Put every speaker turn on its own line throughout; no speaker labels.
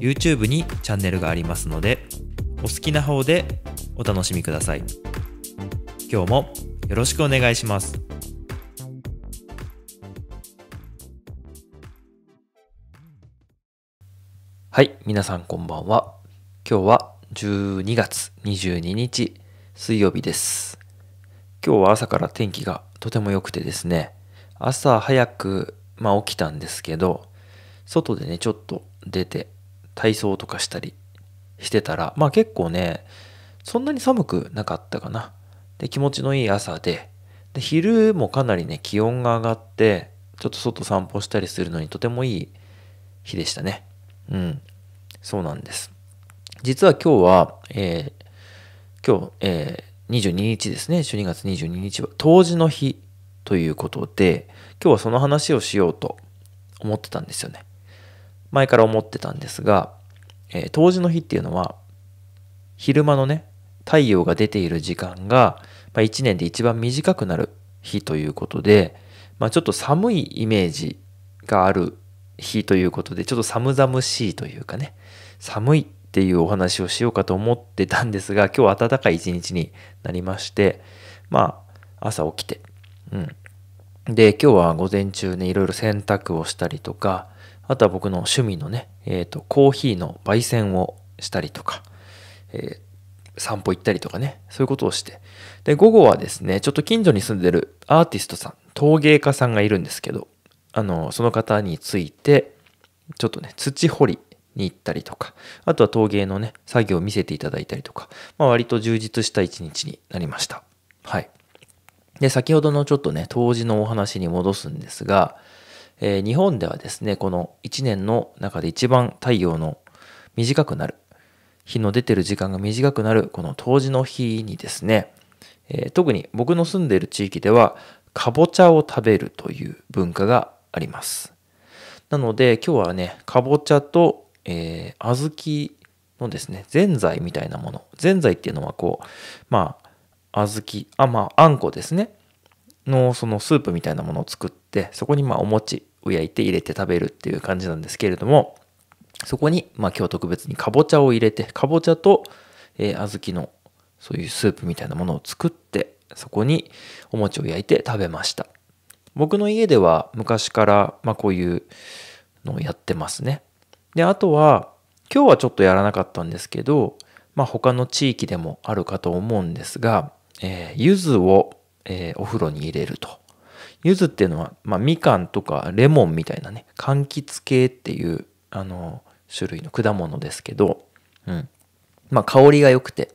YouTube にチャンネルがありますので、お好きな方でお楽しみください。今日もよろしくお願いします。はい、皆さんこんばんは。今日は12月22日水曜日です。今日は朝から天気がとても良くてですね、朝早く、まあ、起きたんですけど、外でね、ちょっと出て体操とかしたりしてたら、まあ結構ね、そんなに寒くなかったかな。で、気持ちのいい朝で、で昼もかなりね、気温が上がって、ちょっと外散歩したりするのにとてもいい日でしたね。うん。そうなんです。実は今日は、えー、今日、えー、22日ですね。12月22日は冬至の日ということで、今日はその話をしようと思ってたんですよね。前から思ってたんですが、えー、冬至の日っていうのは昼間のね太陽が出ている時間が、まあ、1年で一番短くなる日ということで、まあ、ちょっと寒いイメージがある日ということでちょっと寒々しいというかね寒いっていうお話をしようかと思ってたんですが今日暖かい一日になりましてまあ朝起きてうんで今日は午前中ねいろいろ洗濯をしたりとかあとは僕の趣味のね、えっ、ー、と、コーヒーの焙煎をしたりとか、えー、散歩行ったりとかね、そういうことをして。で、午後はですね、ちょっと近所に住んでるアーティストさん、陶芸家さんがいるんですけど、あの、その方について、ちょっとね、土掘りに行ったりとか、あとは陶芸のね、作業を見せていただいたりとか、まあ、割と充実した一日になりました。はい。で、先ほどのちょっとね、当時のお話に戻すんですが、えー、日本ではですね、この1年の中で一番太陽の短くなる、日の出てる時間が短くなる、この冬至の日にですね、えー、特に僕の住んでいる地域では、かぼちゃを食べるという文化があります。なので、今日はね、かぼちゃと、えー、小豆のですね、ぜんざいみたいなもの。ぜんざいっていうのはこう、まあ、小豆、あ、まあ、あんこですね。のそのスープみたいなものを作ってそこにまあお餅を焼いて入れて食べるっていう感じなんですけれどもそこにまあ今日特別にかぼちゃを入れてかぼちゃと、えー、小豆のそういうスープみたいなものを作ってそこにお餅を焼いて食べました僕の家では昔からまあこういうのをやってますねであとは今日はちょっとやらなかったんですけどまあ他の地域でもあるかと思うんですが、えー、柚子をえー、お風呂に入れると。柚子っていうのは、まあ、みかんとかレモンみたいなね柑橘系っていうあの種類の果物ですけど、うん、まあ香りが良くて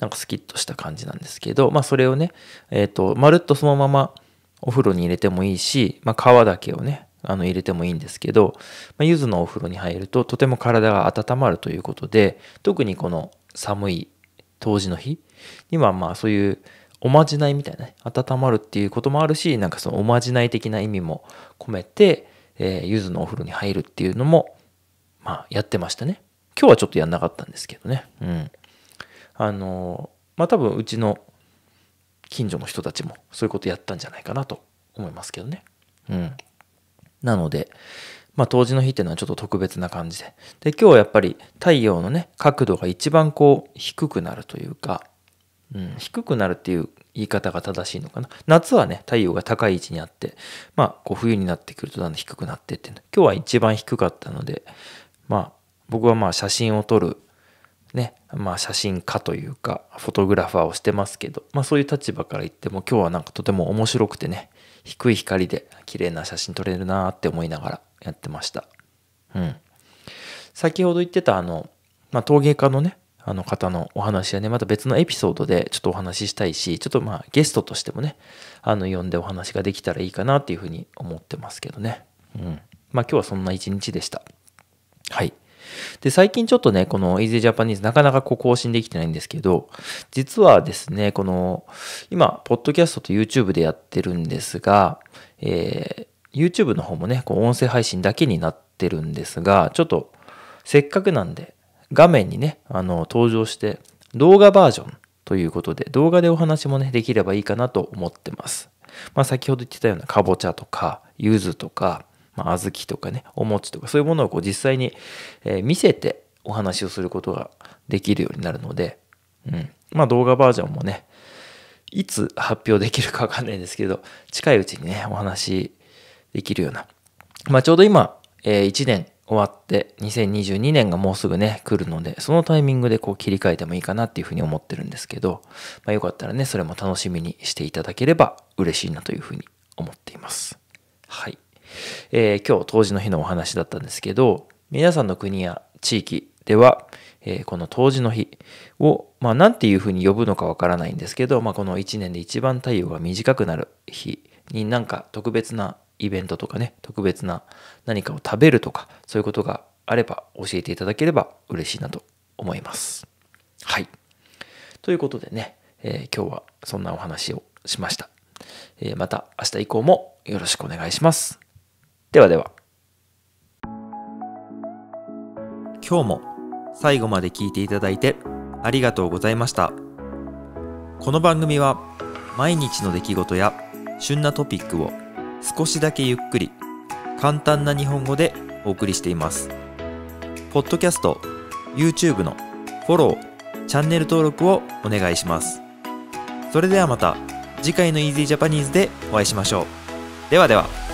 なんかスキッとした感じなんですけど、まあ、それをね、えーとまるっとそのままお風呂に入れてもいいし、まあ、皮だけをねあの入れてもいいんですけど、まあ、柚子のお風呂に入るととても体が温まるということで特にこの寒い冬至の日にはまあそういうおまじないみたいなね、温まるっていうこともあるし、なんかそのおまじない的な意味も込めて、えー、ゆずのお風呂に入るっていうのも、まあ、やってましたね。今日はちょっとやんなかったんですけどね。うん。あのー、まあ多分うちの近所の人たちもそういうことやったんじゃないかなと思いますけどね。うん。なので、まあ、冬至の日っていうのはちょっと特別な感じで。で、今日はやっぱり太陽のね、角度が一番こう低くなるというか、うん、低くなるっていう言い方が正しいのかな。夏はね、太陽が高い位置にあって、まあ、こう冬になってくるとだんだん低くなってっていうの、今日は一番低かったので、まあ、僕はまあ写真を撮る、ね、まあ写真家というか、フォトグラファーをしてますけど、まあそういう立場から言っても今日はなんかとても面白くてね、低い光で綺麗な写真撮れるなーって思いながらやってました。うん。先ほど言ってたあの、まあ、陶芸家のね、あの方のお話はね、また別のエピソードでちょっとお話ししたいし、ちょっとまあゲストとしてもね、あの、呼んでお話ができたらいいかなっていうふうに思ってますけどね。うん。まあ今日はそんな一日でした。はい。で、最近ちょっとね、この Easy Japanese なかなかこう更新できてないんですけど、実はですね、この、今、ポッドキャストと YouTube でやってるんですが、えー、YouTube の方もね、こう音声配信だけになってるんですが、ちょっと、せっかくなんで、画面にね、あの、登場して、動画バージョンということで、動画でお話もね、できればいいかなと思ってます。まあ、先ほど言ってたようなかぼちゃとか、ゆずとか、まあ、小豆とかね、お餅とか、そういうものをこう実際に、え見せてお話をすることができるようになるので、うん。まあ、動画バージョンもね、いつ発表できるかわかんないんですけど、近いうちにね、お話できるような。まあ、ちょうど今、え1年終わって2022年がもうすぐね来るのでそのタイミングでこう切り替えてもいいかなっていうふうに思ってるんですけど、まあ、よかったらねそれも楽しみにしていただければ嬉しいなというふうに思っていますはい、えー、今日当時の日のお話だったんですけど皆さんの国や地域では、えー、この冬至の日を、まあ、なんていうふうに呼ぶのかわからないんですけど、まあ、この1年で一番太陽が短くなる日になんか特別なイベントとかね、特別な何かを食べるとか、そういうことがあれば教えていただければ嬉しいなと思います。はい。ということでね、えー、今日はそんなお話をしました。えー、また明日以降もよろしくお願いします。ではでは。今日も最後まで聞いていただいてありがとうございました。この番組は毎日の出来事や旬なトピックを少しだけゆっくり簡単な日本語でお送りしています。ポッドキャスト、YouTube のフォロー、チャンネル登録をお願いします。それではまた次回の Easy Japanese でお会いしましょう。ではでは。